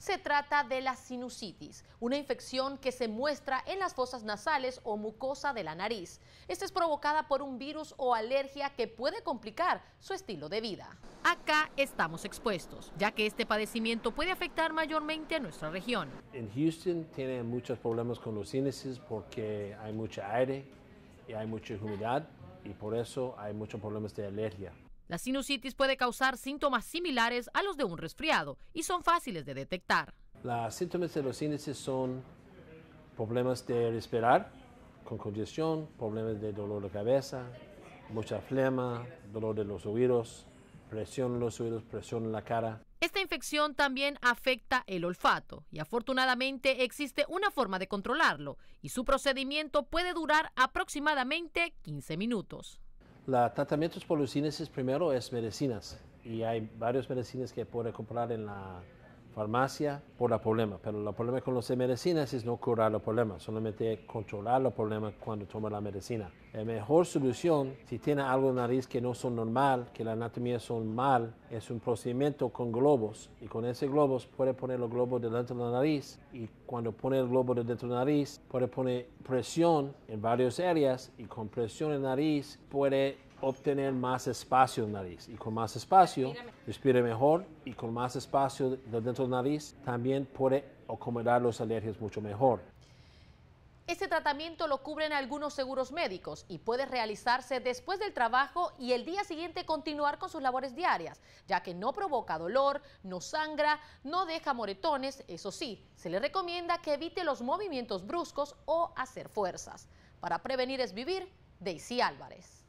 Se trata de la sinusitis, una infección que se muestra en las fosas nasales o mucosa de la nariz. Esta es provocada por un virus o alergia que puede complicar su estilo de vida. Acá estamos expuestos, ya que este padecimiento puede afectar mayormente a nuestra región. En Houston tienen muchos problemas con los sinuses porque hay mucho aire y hay mucha humedad y por eso hay muchos problemas de alergia. La sinusitis puede causar síntomas similares a los de un resfriado y son fáciles de detectar. Los síntomas de los sinusitis son problemas de respirar, con congestión, problemas de dolor de cabeza, mucha flema, dolor de los oídos, presión en los oídos, presión en la cara. Esta infección también afecta el olfato y afortunadamente existe una forma de controlarlo y su procedimiento puede durar aproximadamente 15 minutos. Los tratamientos por los primero es medicinas y hay varios medicinas que puede comprar en la farmacia por la problema, pero el problema con los medicinas es no curar los problemas, solamente controlar los problemas cuando toma la medicina. La mejor solución, si tiene algo en la nariz que no son normal, que la anatomía son mal, es un procedimiento con globos y con ese globos puede poner los globos delante de la nariz y cuando pone el globo dentro de la nariz puede poner presión en varias áreas y con presión en la nariz puede obtener más espacio en la nariz. Y con más espacio, respire mejor y con más espacio dentro de la nariz también puede acomodar los alergias mucho mejor. Este tratamiento lo cubren algunos seguros médicos y puede realizarse después del trabajo y el día siguiente continuar con sus labores diarias, ya que no provoca dolor, no sangra, no deja moretones, eso sí, se le recomienda que evite los movimientos bruscos o hacer fuerzas. Para prevenir es vivir, Daisy Álvarez.